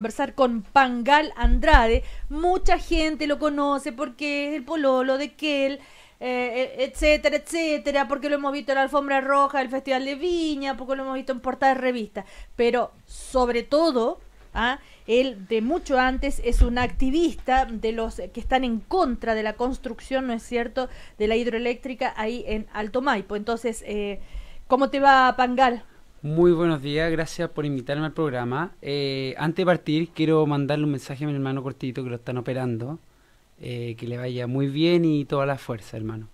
conversar con Pangal Andrade. Mucha gente lo conoce porque es el pololo de Kel, eh, eh, etcétera, etcétera, porque lo hemos visto en la alfombra roja del Festival de Viña, porque lo hemos visto en portadas de revistas. Pero sobre todo, ¿ah? él de mucho antes es un activista de los que están en contra de la construcción, ¿no es cierto?, de la hidroeléctrica ahí en Alto Maipo. Entonces, eh, ¿cómo te va, Pangal? Muy buenos días, gracias por invitarme al programa. Eh, antes de partir, quiero mandarle un mensaje a mi hermano cortito que lo están operando. Eh, que le vaya muy bien y toda la fuerza, hermano.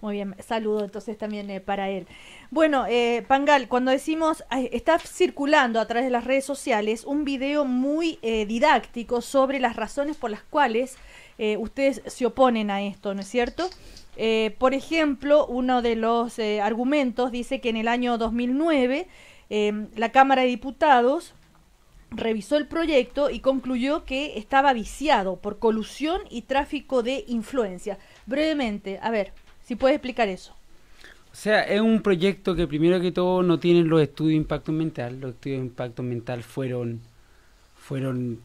Muy bien, saludo entonces también eh, para él. Bueno, eh, Pangal, cuando decimos, está circulando a través de las redes sociales un video muy eh, didáctico sobre las razones por las cuales ustedes se oponen a esto, ¿no es cierto? por ejemplo, uno de los argumentos dice que en el año 2009 em, la Cámara de Diputados revisó el proyecto y concluyó que estaba viciado por colusión y tráfico de influencia. Brevemente, a ver. Si puedes explicar eso. O sea, es un proyecto que primero que todo no tiene los estudios de impacto mental. Los estudios de impacto mental fueron, fueron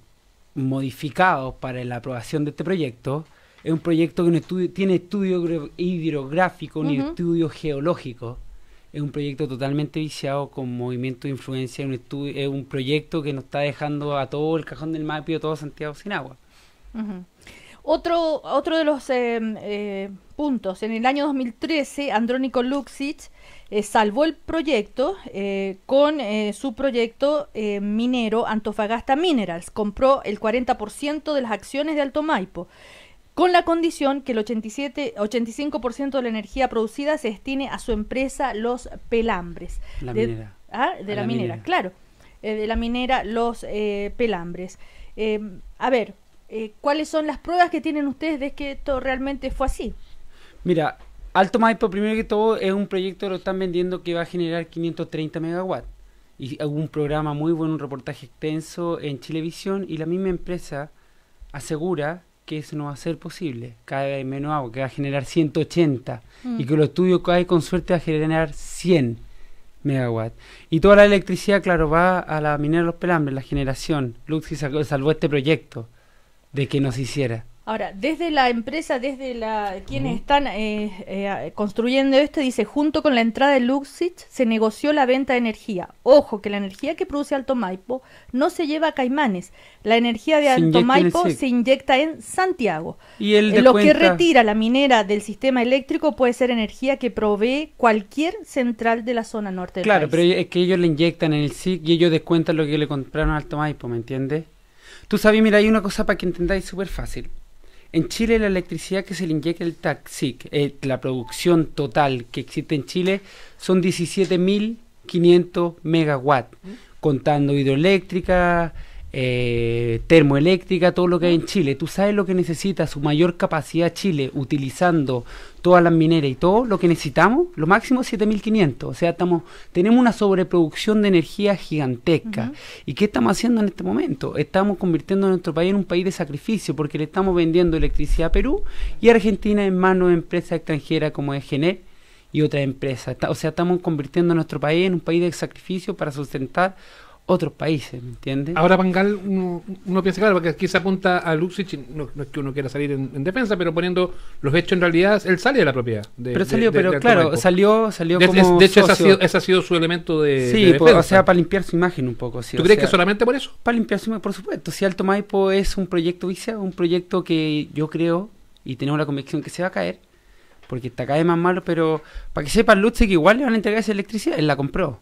modificados para la aprobación de este proyecto. Es un proyecto que no tiene estudio hidrográfico, ni estudio geológico. Es un proyecto totalmente viciado con movimiento de influencia. es un proyecto que nos está dejando a todo el cajón del mapio, todo Santiago sin agua. Otro, otro de los eh, eh, puntos, en el año 2013, Andrónico Luxich eh, salvó el proyecto con su proyecto minero Antofagasta Minerals. Compró el 40% de las acciones de Alto Maipo, con la condición que el 87, 85% de la energía producida se destine a su empresa Los Pelambres. La de, minera. Ah, de la, minera, claro. de la minera Los Pelambres. a ver, eh, cuáles son las pruebas que tienen ustedes de que esto realmente fue así. Mira, Alto Maipo, primero que todo, es un proyecto que lo están vendiendo que va a generar 530 megawatts. Y hubo un programa muy bueno, un reportaje extenso en Chilevisión y la misma empresa asegura que eso no va a ser posible. Cada vez menos agua, que va a generar 180 y mm. que los estudios que hay con suerte va a generar 100 megawatts. Y toda la electricidad, claro, va a la minera de los pelambres, la generación. Luxi salvó este proyecto de que nos hiciera. Ahora, desde la empresa, desde la quienes están eh, eh, construyendo esto, dice, junto con la entrada de Luxit se negoció la venta de energía. Ojo, que la energía que produce Alto Maipo no se lleva a Caimanes. La energía de Alto Maipo e se inyecta en Santiago. Y el de Lo que retira la minera del sistema eléctrico puede ser energía que provee cualquier central de la zona norte del claro, Claro, pero es que ellos le inyectan en el SIC e y ellos descuentan lo que le compraron a Alto Maipo, ¿me entiendes? Tú sabes, mira, hay una cosa para que entendáis súper fácil. En Chile la electricidad que se le inyecta el TACSIC, eh, la producción total que existe en Chile, son 17.500 megawatts, ¿Mm? contando hidroeléctrica, eh, termoeléctrica, todo lo que hay en Chile. Tú sabes lo que necesita su mayor capacidad Chile utilizando todas las mineras y todo lo que necesitamos, lo máximo es 7500. O sea, estamos, tenemos una sobreproducción de energía gigantesca. ¿Y qué estamos haciendo en este momento? Estamos convirtiendo a nuestro país en un país de sacrificio porque le estamos vendiendo electricidad a Perú y Argentina en manos de empresas extranjeras como es y otras empresas. O sea, estamos convirtiendo a nuestro país en un país de sacrificio para sustentar otros países, ¿me entiendes? Ahora Pangal, uno, piensa, claro, porque aquí se apunta a Luxich, no, es que uno quiera salir en, defensa, pero poniendo los hechos en realidad, él sale de la propiedad. De, pero salió, pero claro, salió, salió de, como De hecho, Ese, ha sido, su elemento de Sí, o sea, para limpiar su imagen un poco. Sí, ¿Tú crees que solamente por eso? Para limpiar su imagen, por supuesto. Si Alto Maipo es un proyecto vicia, un proyecto que yo creo, y tenemos la convicción que se va a caer, porque está cada más malo, pero para que sepa Luxich, igual le van a entregar esa electricidad, él la compró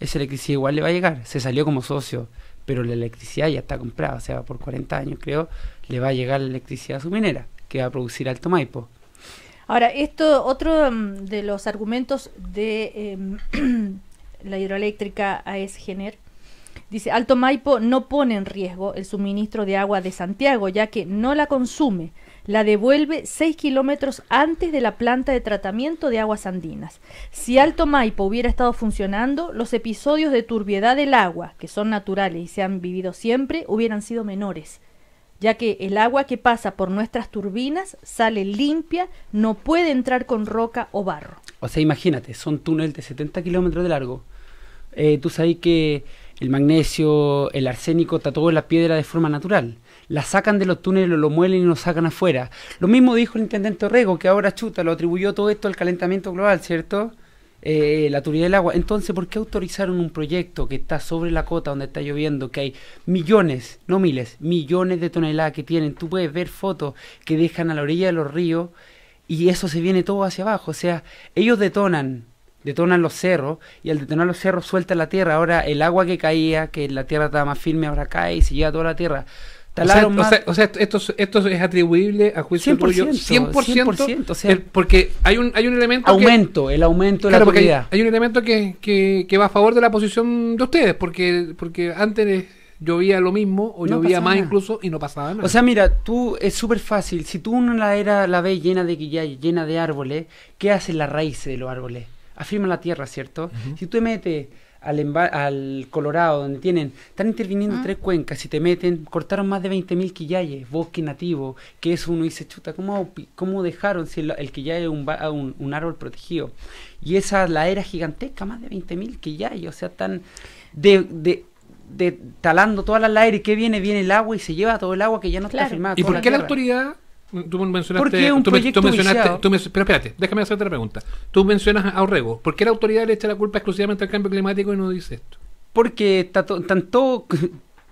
esa electricidad igual le va a llegar. Se salió como socio, pero la electricidad ya está comprada, o sea, por 40 años creo, le va a llegar la electricidad a su minera, que va a producir Alto Maipo. Ahora, esto, otro mm, de los argumentos de em, la hidroeléctrica es generar. Dice, Alto Maipo no pone en riesgo el suministro de agua de Santiago, ya que no la consume, la devuelve 6 kilómetros antes de la planta de tratamiento de aguas andinas. Si Alto Maipo hubiera estado funcionando, los episodios de turbiedad del agua, que son naturales y se han vivido siempre, hubieran sido menores ya que el agua que pasa por nuestras turbinas sale limpia, no puede entrar con roca o barro. O sea, imagínate, son túneles de 70 kilómetros de largo. Eh, tú sabes que el magnesio, el arsénico, está todo en la piedra de forma natural. La sacan de los túneles, lo muelen y lo sacan afuera. Lo mismo dijo el intendente Orrego, que ahora chuta, lo atribuyó todo esto al calentamiento global, ¿cierto? Eh, la turbidez del agua. Entonces, ¿por qué autorizaron un proyecto que está sobre la cota donde está lloviendo, que hay millones, no miles, millones de toneladas que tienen? Tú puedes ver fotos que dejan a la orilla de los ríos y eso se viene todo hacia abajo. O sea, ellos detonan detonan los cerros y al detonar los cerros suelta la tierra. Ahora el agua que caía, que la tierra estaba más firme, ahora cae y se lleva toda la tierra. o sea, o sea, esto, es atribuible a juicio 100%, porque hay un, hay un elemento... Aumento, el aumento de la Hay, un elemento que, que, va a favor de la posición de ustedes, porque, porque antes llovía lo mismo o llovía más incluso y no pasaba nada. O sea, mira, tú es súper fácil. Si tú una la era la ves llena de llena de árboles, ¿qué hacen las raíces de los árboles? afirma la tierra, ¿cierto? Si tú te metes al, al, Colorado, donde tienen, están interviniendo ah. tres cuencas, y te meten, cortaron más de 20.000 quillayes, bosque nativo, que es uno y dice, chuta, ¿cómo, cómo dejaron si el, que quillaye es un, árbol protegido? Y esa la era gigantesca, más de 20.000 quillayes, o sea, están de, de talando todas las aire que viene, viene el agua y se lleva todo el agua que ya no está firmada. ¿Y por qué la autoridad tú mencionaste. ¿Por un proyecto pero espérate, déjame hacerte la pregunta. Tú mencionas a Orrego. ¿Por qué la autoridad le echa la culpa exclusivamente al cambio climático y no dice esto? Porque tanto.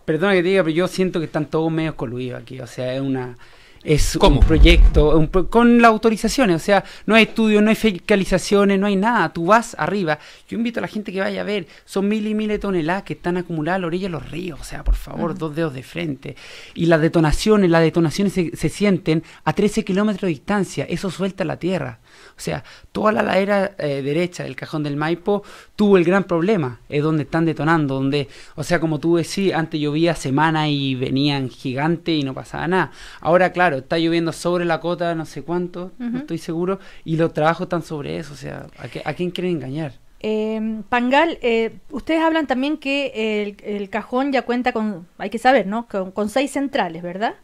Perdona que te diga, pero yo siento que están todos medio coludidos aquí. O sea, es una es como un proyecto con las autorizaciones, o sea, no hay estudios, no hay fiscalizaciones, no hay nada, tú vas arriba. Yo invito a la gente que vaya a ver, son mil y miles de toneladas que están acumuladas a la orilla de los ríos, o sea, por favor, dos dedos de frente. Y las detonaciones, las detonaciones se, sienten a 13 kilómetros de distancia, eso suelta la tierra. O sea, toda la ladera eh, derecha del cajón del Maipo tuvo el gran problema, es donde están detonando, donde, o sea, como tú decís, antes llovía semana y venían gigantes y no pasaba nada. Ahora, claro, está lloviendo sobre la cota, no sé cuánto, no estoy seguro, y los trabajos están sobre eso, o sea, ¿a, quién quieren engañar? Em, Pangal, eh, ustedes hablan también que el, cajón ya cuenta con, hay que saber, ¿no? Con, seis centrales, ¿verdad?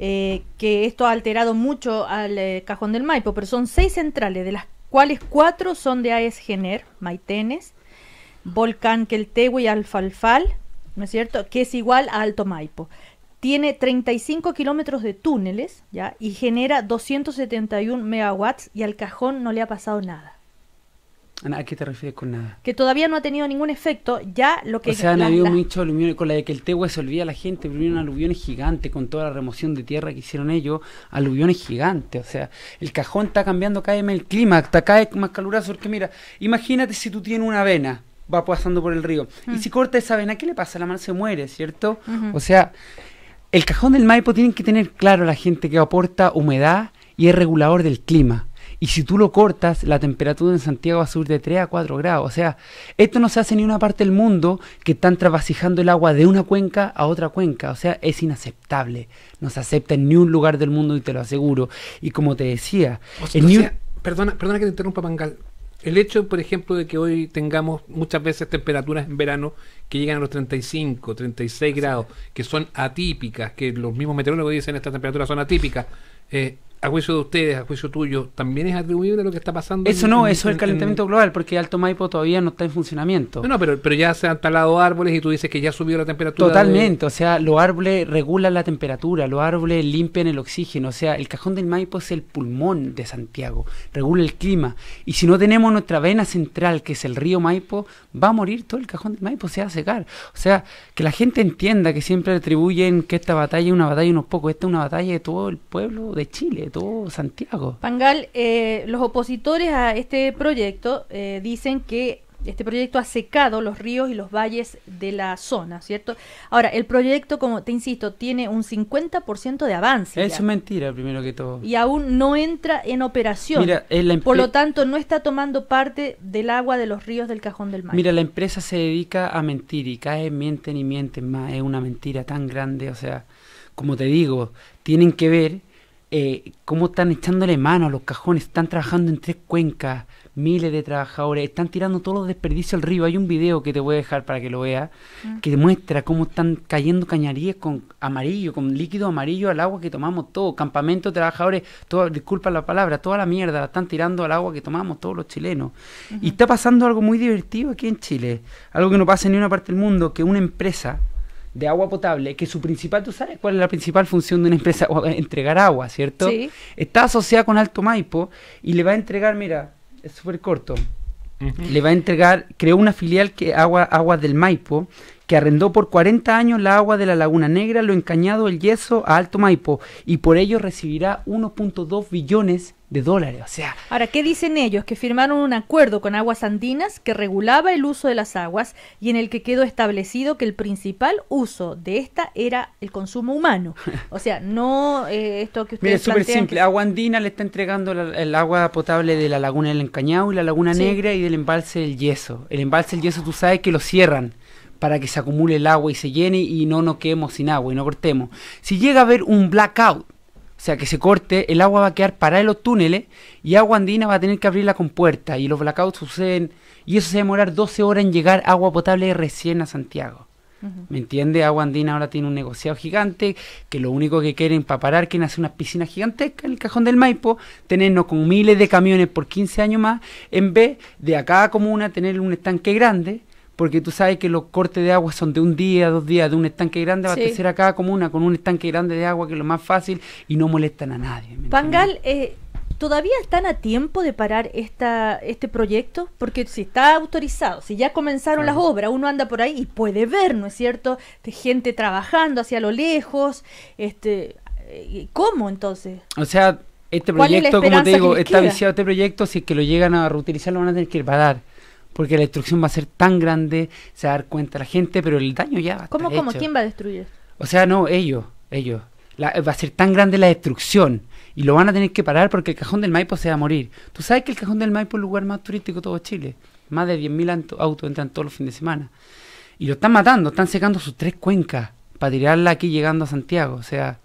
Eh, que esto ha alterado mucho al eh, cajón del Maipo, pero son seis centrales, de las cuales cuatro son de AES Gener, Maitenes, Volcán Queltehue y Alfalfal, ¿no es cierto? Que es igual a Alto Maipo tiene 35 kilómetros de túneles ¿ya? y genera 271 megawatts y al cajón no le ha pasado nada. Ah, ¿A qué te refieres con nada? Que todavía no ha tenido ningún efecto, ya lo que... O sea, han habido muchos aluviones, con la de que el Tehue se olvida la gente, hubieron aluviones gigantes con toda la remoción de tierra que hicieron ellos, aluviones gigantes, o sea, el cajón está cambiando cada vez el clima, está cada vez más caluroso, porque mira, imagínate si tú tienes una avena, va pasando por el río, y mm. si corta esa avena, ¿qué le pasa? La mano se muere, ¿cierto? O sea, el cajón del Maipo tienen que tener claro la gente que aporta humedad y es regulador del clima. Y si tú lo cortas, la temperatura en Santiago va a subir de 3 a 4 grados. O sea, esto no se hace en ninguna parte del mundo que están trasvasijando el agua de una cuenca a otra cuenca. O sea, es inaceptable. No se acepta en ningún lugar del mundo y te lo aseguro. Y como te decía, perdona, perdona que te interrumpa, Pangal, el hecho, por ejemplo, de que hoy tengamos muchas veces temperaturas en verano que llegan a los 35, 36 grados, que son atípicas, que los mismos meteorólogos dicen estas temperaturas son atípicas, eh, a juicio de ustedes, a juicio tuyo, también es atribuible lo que está pasando. Eso no, eso es el calentamiento global, porque Alto Maipo todavía no está en funcionamiento. No, pero, pero ya se han talado árboles y tú dices que ya subió la temperatura. Totalmente, o sea, los árboles regulan la temperatura, los árboles limpian el oxígeno, o sea, el cajón del Maipo es el pulmón de Santiago, regula el clima. Y si no tenemos nuestra vena central, que es el río Maipo, va a morir todo el cajón del Maipo, se va a secar. O sea, que la gente entienda que siempre atribuyen que esta batalla es una batalla de unos pocos, esta es una batalla de todo el pueblo de Chile Santiago. Pangal, eh, los opositores a este proyecto eh, dicen que este proyecto ha secado los ríos y los valles de la zona, ¿cierto? Ahora, el proyecto, como te insisto, tiene un 50% de avance. es mentira, primero que todo. Y aún no entra en operación. Por lo tanto, no está tomando parte del agua de los ríos del Cajón del Mar. Mira, la empresa se dedica a mentir y cae en mienten y mienten más. Es una mentira tan grande, o sea, como te digo, tienen que ver eh, cómo están echándole mano a los cajones, están trabajando en tres cuencas, miles de trabajadores, están tirando todos los desperdicios al río. Hay un video que te voy a dejar para que lo veas, mm. que demuestra cómo están cayendo cañerías con amarillo, con líquido amarillo al agua que tomamos todos, campamento de trabajadores, todo, disculpa la palabra, toda la mierda la están tirando al agua que tomamos todos los chilenos. Y está pasando algo muy divertido aquí en Chile, algo que no pasa en ninguna parte del mundo, que una empresa de agua potable, que su principal, tú sabes cuál es la principal función de una empresa, entregar agua, ¿cierto? Sí. Está asociada con Alto Maipo y le va a entregar, mira, es súper corto, le va a entregar, creó una filial que agua, agua del Maipo, que arrendó por 40 años la agua de la Laguna Negra, lo encañado, el yeso a Alto Maipo, y por ello recibirá 1.2 billones de dólares. O sea. Ahora, ¿qué dicen ellos? Que firmaron un acuerdo con Aguas Andinas que regulaba el uso de las aguas y en el que quedó establecido que el principal uso de esta era el consumo humano. O sea, no eh, esto que ustedes Mira, es súper simple. Agua Andina le está entregando el agua potable de la Laguna del Encañado y la Laguna Negra y del embalse del Yeso. El embalse del Yeso, tú sabes que lo cierran para que se acumule el agua y se llene y no nos quedemos sin agua y no cortemos. Si llega a haber un blackout, o sea, que se corte, el agua va a quedar parada en los túneles y Agua Andina va a tener que abrir la compuerta y los blackouts suceden y eso se va a demorar 12 horas en llegar agua potable recién a Santiago. ¿Me entiende? Agua Andina ahora tiene un negociado gigante que lo único que quieren para parar, que hacer unas piscinas gigantescas en el cajón del Maipo, tenernos con miles de camiones por 15 años más, en vez de a cada comuna tener un estanque grande porque tú sabes que los cortes de agua son de un día, dos días, de un estanque grande, va a abastecer a cada comuna con un estanque grande de agua, que es lo más fácil, y no molestan a nadie. Pangal, eh, ¿todavía están a tiempo de parar esta, este proyecto? Porque si está autorizado, si ya comenzaron las obras, uno anda por ahí y puede ver, ¿no es cierto?, de gente trabajando hacia lo lejos, este... Eh, ¿Cómo entonces? O sea, este proyecto, como te digo, está viciado este proyecto, si es que lo llegan a reutilizar lo van a tener que parar porque la destrucción va a ser tan grande, se va a dar cuenta la gente, pero el daño ya va a ¿Cómo, cómo? ¿Quién va a destruir? O sea, no, ellos, ellos. va a ser tan grande la destrucción y lo van a tener que parar porque el cajón del Maipo se va a morir. Tú sabes que el cajón del Maipo es el lugar más turístico de todo Chile. Más de 10.000 autos entran todos los fines de semana. Y lo están matando, están secando sus tres cuencas para tirarla aquí llegando a Santiago. O sea,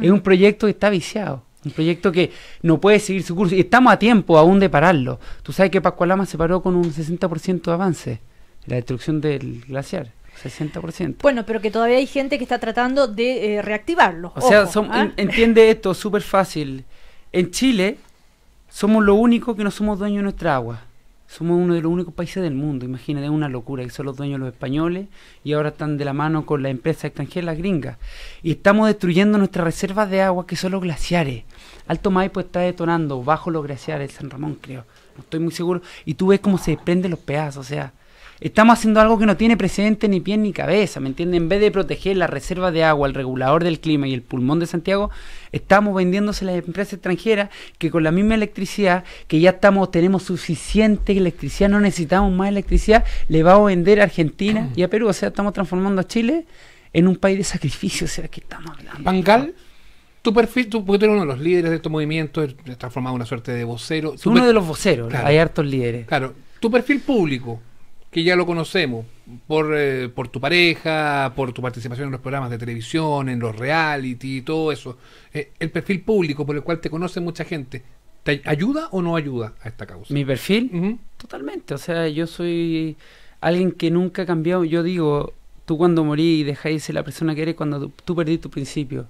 es un proyecto que está viciado. Un proyecto que no puede seguir su curso y estamos a tiempo aún de pararlo. Tú sabes que Pascualama se paró con un 60% de avance, la destrucción del glaciar. 60%. Bueno, pero que todavía hay gente que está tratando de eh, reactivarlo. O sea, ¿ah? entiende esto súper fácil. En Chile somos lo único que no somos dueños de nuestra agua. Somos uno de los únicos países del mundo, imagínate, una locura, que son los dueños los españoles y ahora están de la mano con la empresa extranjera las gringas. Y estamos destruyendo nuestras reservas de agua, que son los glaciares. Alto Maipo está detonando bajo los glaciares, San Ramón creo, no estoy muy seguro, y tú ves cómo se desprenden los pedazos, o sea, estamos haciendo algo que no tiene precedente ni pie ni cabeza, ¿me entiendes? En vez de proteger la reserva de agua, el regulador del clima y el pulmón de Santiago, estamos vendiéndose las empresas extranjeras que con la misma electricidad, que ya estamos, tenemos suficiente electricidad, no necesitamos más electricidad, le vamos a vender a Argentina y a Perú, o sea, estamos transformando a Chile en un país de sacrificio, o sea, que estamos hablando. Bangal tu perfil, tú, porque tú eres uno de los líderes de estos movimientos, transformado una suerte de vocero. uno de los voceros, hay hartos líderes. Claro, tu perfil público, que ya lo conocemos, por, eh, por tu pareja, por tu participación en los programas de televisión, en los reality, y todo eso, eh, el perfil público por el cual te conoce mucha gente, ¿te ayuda o no ayuda a esta causa? Mi perfil, totalmente, o sea, yo soy alguien que nunca ha cambiado, yo digo, tú cuando morí dejáis ser la persona que eres cuando tú, perdiste tu principio.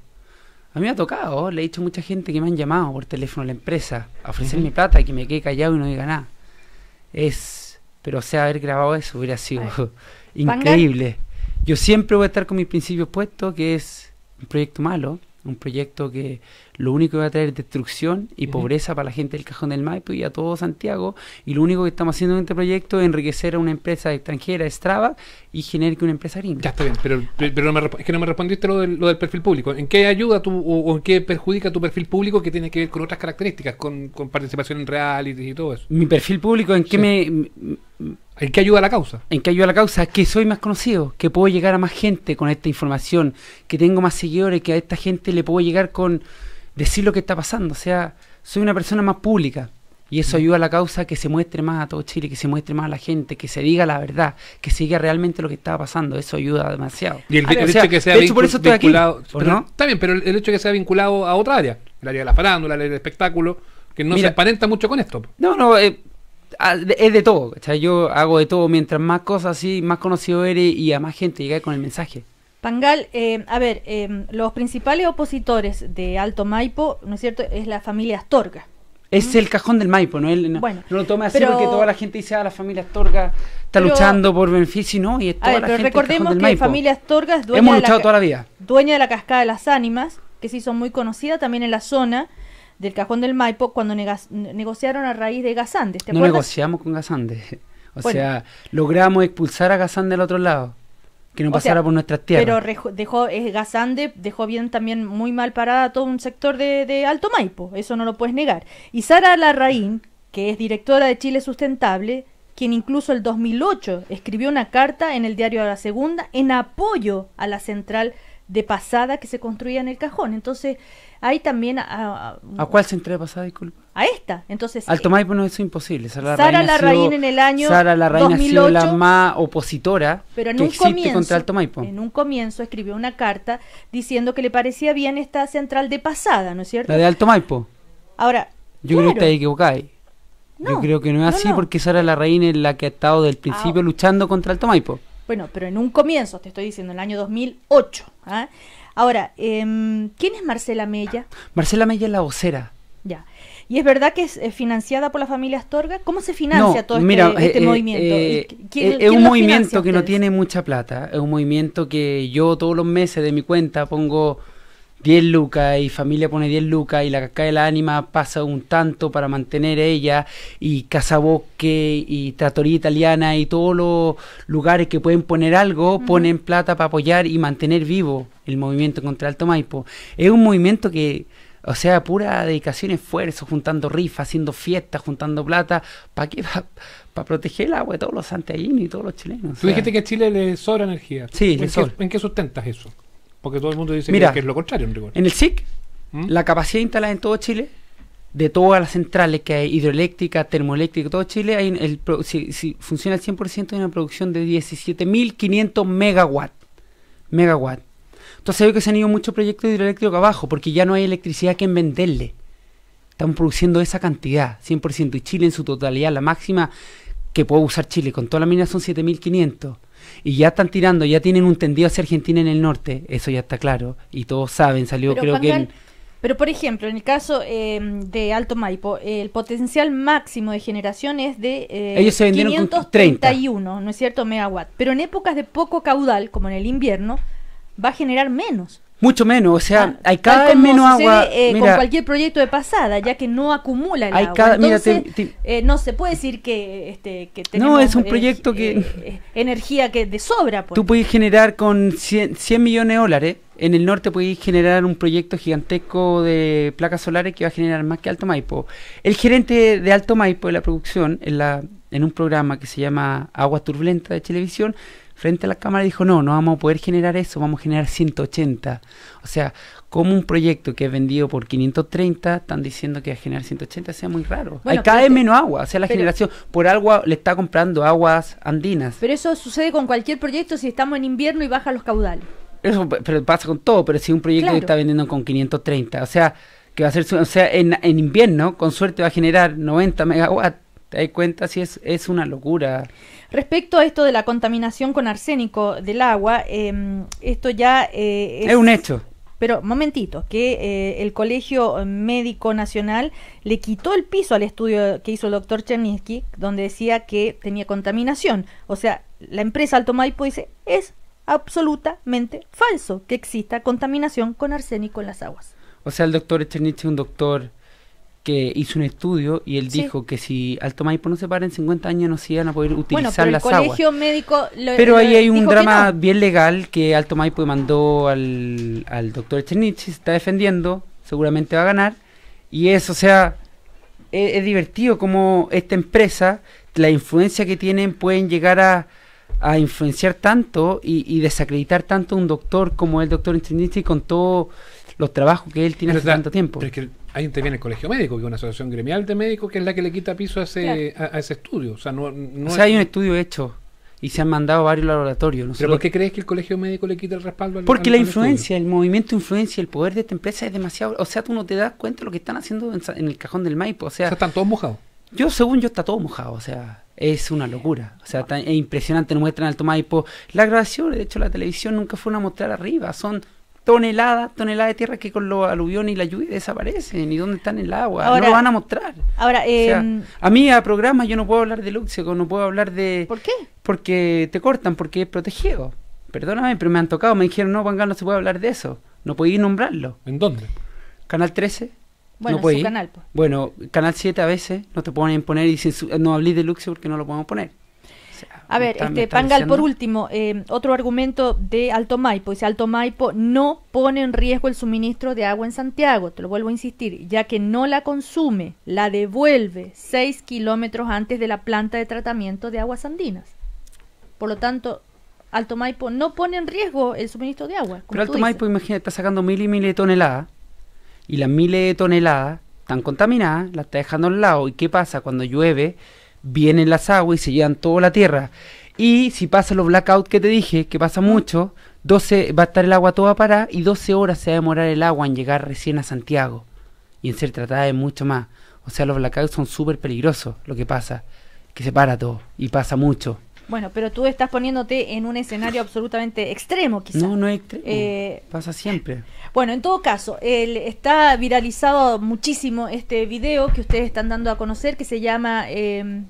A mí me ha tocado, le he dicho a mucha gente que me han llamado por teléfono a la empresa a ofrecer plata y que me quede callado y no diga nada. Es, pero o sea, haber grabado eso hubiera sido increíble. Yo siempre voy a estar con mis principios puestos, que es un proyecto malo, un proyecto que lo único que va a traer destrucción y pobreza para la gente del Cajón del Maipo y a todo Santiago. Y lo único que estamos haciendo en este proyecto es enriquecer a una empresa extranjera, Strava, y generar que una empresa gringa. Ya está bien, pero, no me, es que no me respondiste lo del, lo del perfil público. ¿En qué ayuda o, en qué perjudica tu perfil público que tiene que ver con otras características, con, con participación en reality y todo eso? Mi perfil público, ¿en qué me ¿En qué ayuda a la causa? ¿En qué ayuda a la causa? Que soy más conocido, que puedo llegar a más gente con esta información, que tengo más seguidores, que a esta gente le puedo llegar con decir lo que está pasando. O sea, soy una persona más pública. Y eso ayuda a la causa que se muestre más a todo Chile, que se muestre más a la gente, que se diga la verdad, que se diga realmente lo que estaba pasando. Eso ayuda demasiado. Y el, hecho que sea vinculado. pero el, hecho que sea vinculado a otra área, el área de la farándula, el área del espectáculo, que no se aparenta mucho con esto. No, no, eh, es de todo. sea Yo hago de todo. Mientras más cosas así, más conocido eres y a más gente llegar con el mensaje. Pangal, eh, a ver, eh, los principales opositores de Alto Maipo, ¿no es cierto?, es la familia Astorga. Es el cajón del Maipo, ¿no? bueno, no lo tome así porque toda la gente dice, ah, la familia Astorga está luchando por beneficio, ¿no? Y es toda la pero recordemos que la familia Astorga es dueña, Hemos luchado la, toda la vida. dueña de la Cascada de las Ánimas, que sí son muy conocidas también en la zona del cajón del Maipo cuando negociaron a raíz de Gazandes. no negociamos con Gazandes. O sea, logramos expulsar a Gazán del otro lado que no pasara por nuestras tierras. Pero dejó, es Gazande dejó bien también muy mal parada todo un sector de, de Alto Maipo, eso no lo puedes negar. Y Sara Larraín, que es directora de Chile Sustentable, quien incluso el 2008 escribió una carta en el diario La Segunda en apoyo a la central de pasada que se construía en el cajón. Entonces, hay también... ¿A, a, a cuál se de pasada, disculpa? A esta. Entonces, Alto eh, Maipo no es imposible. Sara, Sara Larraín en el año Sara Larraín ha sido la más opositora pero en que un existe comienzo, contra En un comienzo escribió una carta diciendo que le parecía bien esta central de pasada, ¿no es cierto? La de Alto Maipo. Ahora... Yo creo que está equivocada no, Yo creo que no es así porque Sara Larraín es la que ha estado del ah, principio luchando contra Alto Maipo. Bueno, pero en un comienzo, te estoy diciendo, en el año 2008. ¿ah? Ahora, em, ¿quién es Marcela Mella? Marcela Mella es la vocera. Ya. ¿Y es verdad que es eh, financiada por la familia Astorga? ¿Cómo se financia todo este, este eh, eh, movimiento? es un movimiento que no tiene mucha plata, es un movimiento que yo todos los meses de mi cuenta pongo 10 lucas y familia pone 10 lucas y la cascada de la ánima pasa un tanto para mantener ella y Casabosque y Trattoria Italiana y todos los lugares que pueden poner algo ponen plata para apoyar y mantener vivo el movimiento contra Alto Maipo. Es un movimiento que, o sea, pura dedicación, esfuerzo, juntando rifas, haciendo fiestas, juntando plata, ¿para qué? Para proteger el agua de todos los santiaguinos y todos los chilenos. Tú dijiste que a Chile le sobra energía. Sí, ¿En qué sustentas eso? Porque todo el mundo dice Mira, que, es lo contrario en En el SIC, ¿Mm? la capacidad instalada en todo Chile, de todas las centrales que hay, hidroeléctrica, termoeléctrica, todo Chile, hay el, si, funciona al 100% hay una producción de 17.500 megawatts. Megawatt. Entonces veo que se han ido muchos proyectos hidroeléctricos abajo, porque ya no hay electricidad que venderle. Estamos produciendo esa cantidad, 100%, y Chile en su totalidad, la máxima que puede usar Chile con toda la mina son 7.500 y ya están tirando, ya tienen un tendido hacia Argentina en el norte, eso ya está claro, y todos saben, salió creo que... Pero por ejemplo, en el caso em, de Alto Maipo, el potencial máximo de generación es de eh, Ellos se vendieron 531, ¿no es cierto?, megawatt. Pero en épocas de poco caudal, como en el invierno, va a generar menos. Mucho menos, o sea, ah, hay cada vez menos agua. Eh, con cualquier proyecto de pasada, ya que no acumula el agua. Entonces, eh, no se puede decir que, este, que No, es un eh, proyecto que. Eh, energía que de sobra. Tú pues. puedes generar con 100, millones de dólares. En el norte puedes generar un proyecto gigantesco de placas solares que va a generar más que Alto Maipo. El gerente de Alto Maipo de la producción, en, la, en un programa que se llama Agua Turbulenta de Televisión, frente a la cámara dijo, no, no vamos a poder generar eso, vamos a generar 180. O sea, como un proyecto que es vendido por 530, están diciendo que va a generar 180, sea muy raro. y cae menos agua, o sea, la generación por agua le está comprando aguas andinas. Pero eso sucede con cualquier proyecto si estamos en invierno y bajan los caudales. Eso pero pasa con todo, pero si un proyecto que está vendiendo con 530, o sea, que va a ser, o sea, en, en invierno, con suerte va a generar 90 megawatts te das cuenta si es, es una locura. Respecto a esto de la contaminación con arsénico del agua, em, esto ya es, eh, es, un hecho. Pero momentito, que eh, el Colegio Médico Nacional le quitó el piso al estudio que hizo el doctor Chernitsky donde decía que tenía contaminación. O sea, la empresa Alto Maipo dice, es absolutamente falso que exista contaminación con arsénico en las aguas. O sea, el doctor Chernitsky es un doctor que hizo un estudio y él dijo que si Alto Maipo no se para en 50 años no se iban a poder utilizar las aguas. médico Pero ahí hay un drama bien legal que Alto Maipo mandó al, al doctor y se está defendiendo, seguramente va a ganar. Y eso, o sea, e, es, divertido como esta empresa, la influencia que tienen pueden llegar a, a influenciar tanto y, desacreditar tanto a un doctor como el doctor y con todo los trabajos que él tiene hace tanto tiempo. Pero es que ahí interviene el Colegio Médico, que es una asociación gremial de médicos que es la que le quita piso a ese, a, ese estudio. O sea, no, o sea, hay un estudio hecho y se han mandado varios laboratorios. ¿Pero por qué crees que el colegio médico le quita el respaldo al Porque la influencia, el movimiento influencia, el poder de esta empresa es demasiado. O sea, tú no te das cuenta de lo que están haciendo en, el cajón del Maipo. O sea, están todos mojados. Yo, según yo, está todo mojado. O sea, es una locura. O sea, es impresionante. Nos muestran Alto Maipo. Las grabaciones, de hecho, la televisión nunca fue una mostrar arriba. Son toneladas, toneladas de tierra que con los aluviones y la lluvia desaparecen y dónde están el agua, ahora, no lo van a mostrar. Ahora, em, a mí a programas yo no puedo hablar de luxe, no puedo hablar de... ¿Por qué? Porque te cortan, porque es protegido. Perdóname, pero me han tocado, me dijeron, no, Juan no se puede hablar de eso, no podéis nombrarlo. ¿En dónde? Canal 13. Bueno, no su canal. Pues. Bueno, Canal 7 a veces no te pueden poner y dicen, no hablís de Luxe porque no lo podemos poner a ver, este, Pangal, por último, eh, otro argumento de Alto Maipo. Dice, Alto Maipo no pone en riesgo el suministro de agua en Santiago, te lo vuelvo a insistir, ya que no la consume, la devuelve seis kilómetros antes de la planta de tratamiento de aguas andinas. Por lo tanto, Alto Maipo no pone en riesgo el suministro de agua. Pero Alto Maipo, imagínate, está sacando mil y miles de toneladas, y las miles de toneladas están contaminadas, las está dejando al lado, y qué pasa cuando llueve vienen las aguas y se llevan toda la tierra. Y si pasa los blackouts que te dije, que pasa mucho, va a estar el agua toda parada y 12 horas se va a demorar el agua en llegar recién a Santiago y en ser tratada de mucho más. O sea, los blackouts son súper peligrosos lo que pasa, que se para todo y pasa mucho. Bueno, pero tú estás poniéndote en un escenario absolutamente extremo, quizás. No, no es extremo. Eh, Pasa siempre. Bueno, en todo caso, el, está viralizado muchísimo este video que ustedes están dando a conocer que se llama. Eh,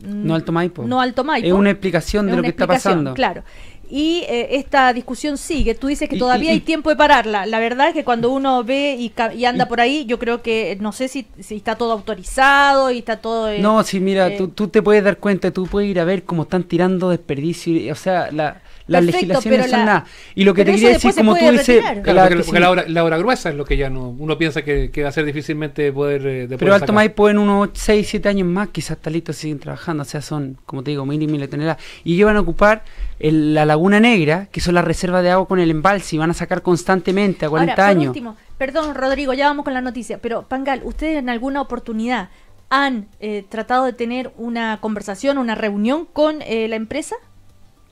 no Alto Maipo. No Alto Maipo. Es una explicación de lo que está pasando. Claro y eh, esta discusión sigue. Tú dices que todavía hay tiempo de pararla. La verdad es que cuando uno ve y, anda por ahí, yo creo que eh, no sé si, está todo autorizado y está todo... Eh, no, sí, mira, tú, tú, te puedes dar cuenta, tú puedes ir a ver cómo están tirando desperdicio. O sea, la, las legislaciones son nada. Y lo que te quería decir, como tú dices, la, hora, gruesa es lo que ya no, uno piensa que, va a ser difícilmente poder... Eh, de pero Alto maipo pueden unos 6, 7 años más, quizás talitos siguen trabajando, o sea, son, como te digo, mil y mil toneladas. Y ellos van a ocupar la laguna negra, que son las reservas de agua con el embalse, y van a sacar constantemente a 40 Ahora, años. Último, perdón, Rodrigo, ya vamos con la noticia, pero Pangal, ¿ustedes en alguna oportunidad han eh, tratado de tener una conversación, una reunión con eh, la empresa?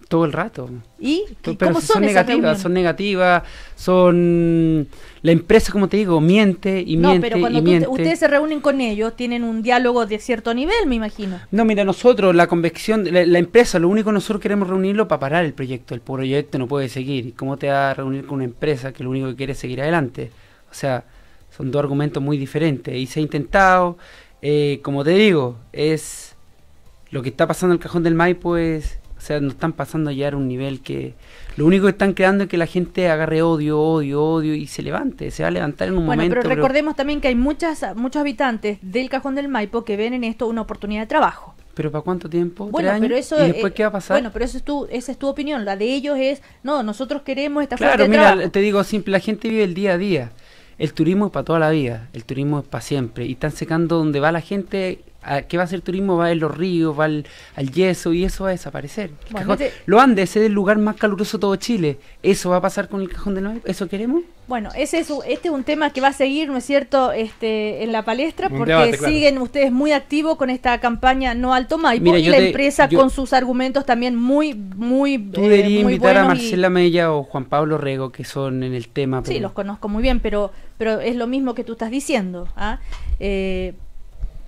Todo el rato. ¿Y? son, negativas, son negativas, son... La empresa, como te digo, miente y miente no, miente pero cuando ustedes se reúnen con ellos, tienen un diálogo de cierto nivel, me imagino. No, mira, nosotros, la convección, la, empresa, lo único que nosotros queremos reunirlo para parar el proyecto. El proyecto no puede seguir. cómo te va a reunir con una empresa que lo único que quiere es seguir adelante? O sea, son dos argumentos muy diferentes. Y se ha intentado, eh, como te digo, es... Lo que está pasando en el cajón del MAI, pues... O sea, nos están pasando ya a un nivel que lo único que están creando es que la gente agarre odio, odio, odio y se levante, se va a levantar en un bueno, Pero recordemos también que hay muchas, muchos habitantes del Cajón del Maipo que ven en esto una oportunidad de trabajo. ¿Pero para cuánto tiempo? Bueno, pero eso, ¿Y después eh, qué va a pasar? Bueno, pero eso es tu, esa es tu opinión. La de ellos es, no, nosotros queremos esta claro, de mira, te digo simple, la gente vive el día a día. El turismo es para toda la vida, el turismo es para siempre. Y están secando donde va la gente ¿qué va a hacer turismo? Va a los ríos, va al, yeso y eso va a desaparecer. Lo Lo Andes es el lugar más caluroso de todo Chile. ¿Eso va a pasar con el cajón de ¿Eso queremos? Bueno, ese es, este es un tema que va a seguir, ¿no es cierto?, este, en la palestra, porque siguen ustedes muy activos con esta campaña No Alto Mai. Mira, y la empresa con sus argumentos también muy, muy Tú eh, deberías invitar a Marcela Mella o Juan Pablo Rego, que son en el tema. Sí, los conozco muy bien, pero, pero es lo mismo que tú estás diciendo. ¿ah? Eh,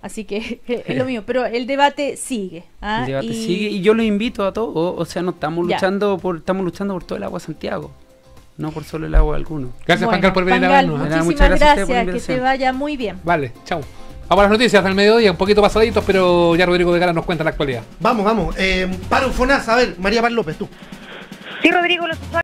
Así que es lo mío, pero el debate sigue. ¿ah? El debate y... sigue y yo lo invito a todos, o sea, no estamos luchando por estamos luchando por todo el agua Santiago, no por solo el agua alguno. Gracias bueno, por venir a vernos. ¿eh? Muchísimas gracias, que te vaya muy bien. Vale, chao. Vamos las noticias del mediodía, un poquito pasaditos, pero ya Rodrigo de Gala nos cuenta la actualidad. Vamos, vamos. Eh, a ver, María Val López, tú. Sí, Rodrigo, los